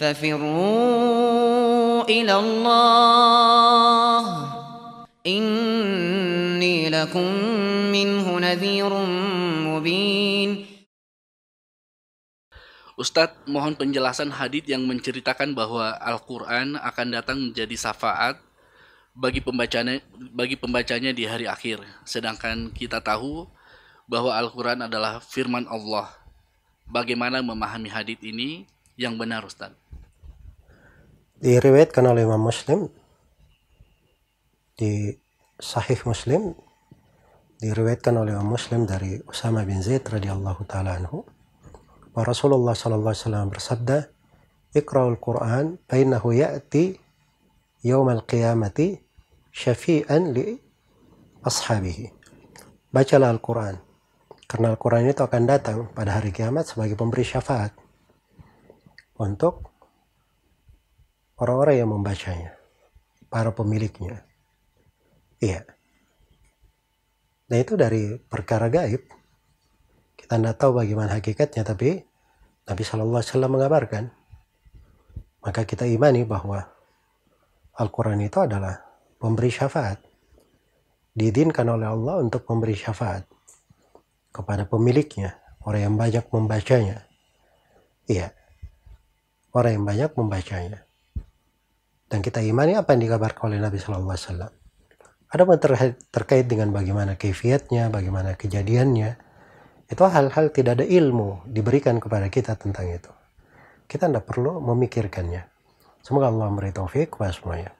ففروا إلى الله إني لكم منه نذير مبين Ustadz, mohon penjelasan hadith yang menceritakan bahwa Al-Quran akan datang menjadi syafaat bagi pembacanya, bagi pembacanya di hari akhir. Sedangkan kita tahu bahwa Al-Quran adalah firman Allah. Bagaimana memahami hadith ini yang benar Ustadz? diriwayatkan oleh Imam Muslim di Sahih Muslim diriwayatkan oleh Imam Muslim dari Usama bin Zaid radhiyallahu taala anhu bahwa Rasulullah sallallahu alaihi wasallam bersabda Iqra'ul Qur'an fa innahu ya'ti yaumal qiyamati syafi'an li ashabihi bacalah Al-Quran karena Al-Quran itu akan datang pada hari kiamat sebagai pemberi syafaat untuk orang-orang yang membacanya, para pemiliknya. Iya. Dan itu dari perkara gaib. Kita tidak tahu bagaimana hakikatnya, tapi Nabi Shallallahu Alaihi Wasallam mengabarkan. Maka kita imani bahwa Al-Quran itu adalah pemberi syafaat. Diizinkan oleh Allah untuk memberi syafaat kepada pemiliknya, orang yang banyak membacanya. Iya, orang yang banyak membacanya dan kita imani apa yang dikabarkan oleh Nabi Shallallahu Alaihi Wasallam. Ada pun terkait, dengan bagaimana kefiatnya, bagaimana kejadiannya, itu hal-hal tidak ada ilmu diberikan kepada kita tentang itu. Kita tidak perlu memikirkannya. Semoga Allah memberi taufik kepada semuanya.